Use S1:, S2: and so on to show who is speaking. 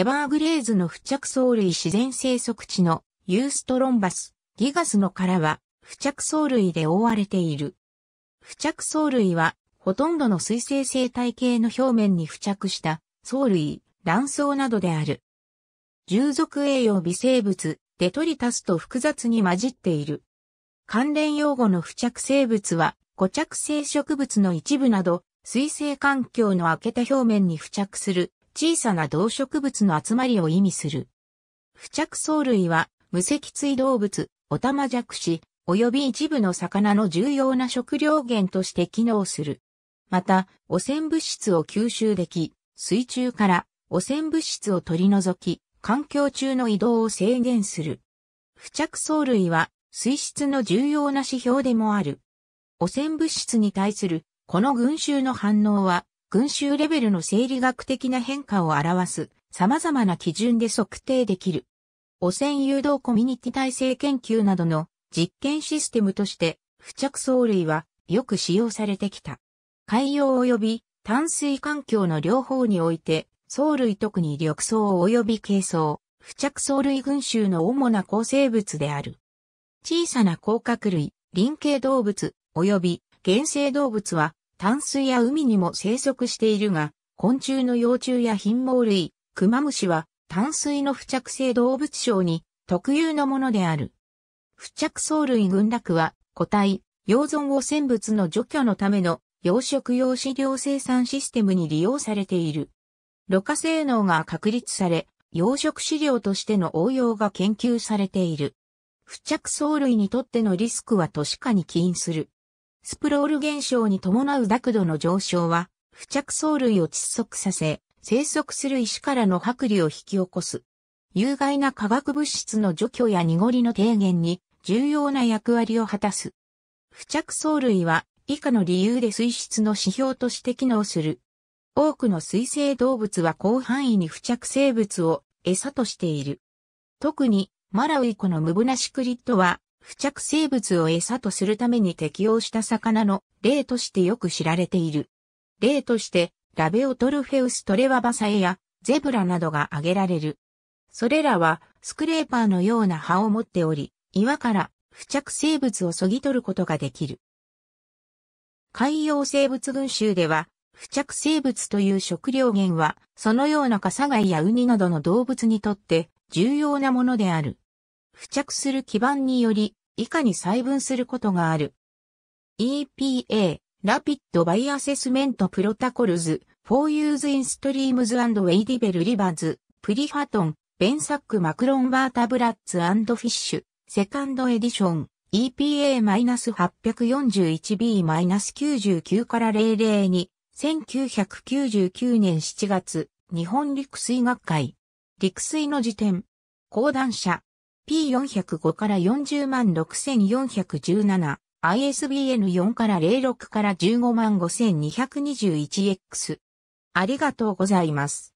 S1: エバーグレーズの付着藻類自然生息地のユーストロンバス、ギガスの殻は付着藻類で覆われている。付着藻類はほとんどの水生生態系の表面に付着した藻類、卵巣などである。従属栄養微生物、デトリタスと複雑に混じっている。関連用語の付着生物は、固着性植物の一部など、水生環境の開けた表面に付着する小さな動植物の集まりを意味する。付着藻類は、無脊椎動物、オタマジャクシ、及び一部の魚の重要な食料源として機能する。また、汚染物質を吸収でき、水中から汚染物質を取り除き、環境中の移動を制限する。付着藻類は水質の重要な指標でもある。汚染物質に対するこの群衆の反応は群衆レベルの生理学的な変化を表す様々な基準で測定できる。汚染誘導コミュニティ体制研究などの実験システムとして付着藻類はよく使用されてきた。海洋及び淡水環境の両方において、藻類特に緑藻及び軽藻、付着藻類群衆の主な構成物である。小さな甲殻類、輪形動物及び原生動物は淡水や海にも生息しているが、昆虫の幼虫や貧毛類、クマムシは淡水の付着性動物症に特有のものである。付着藻類群落は個体、養存汚染物の除去のための養殖用飼料生産システムに利用されている。露過性能が確立され、養殖飼料としての応用が研究されている。付着藻類にとってのリスクは都市化に起因する。スプロール現象に伴う濁度の上昇は、付着藻類を窒息させ、生息する石からの剥離を引き起こす。有害な化学物質の除去や濁りの低減に重要な役割を果たす。付着藻類は以下の理由で水質の指標として機能する。多くの水生動物は広範囲に付着生物を餌としている。特にマラウイ湖のムブナシクリットは付着生物を餌とするために適応した魚の例としてよく知られている。例として、ラベオトルフェウストレワバサエやゼブラなどが挙げられる。それらはスクレーパーのような葉を持っており、岩から付着生物をそぎ取ることができる。海洋生物群集では、付着生物という食料源は、そのようなカサガイやウニなどの動物にとって重要なものである。付着する基盤により以下に細分することがある。EPA、Rapid By Assessment Protocols for Use in Streams and Wadable Rivers, Prihaton, ベンサック・マクロン・バータブラッツ・アンド・フィッシュ、セカンドエディション、EPA-841B-99 から00 2 1999年7月、日本陸水学会、陸水の辞典、講談社、P405 から406,417、ISBN4 から06から 155,221X。ありがとうございます。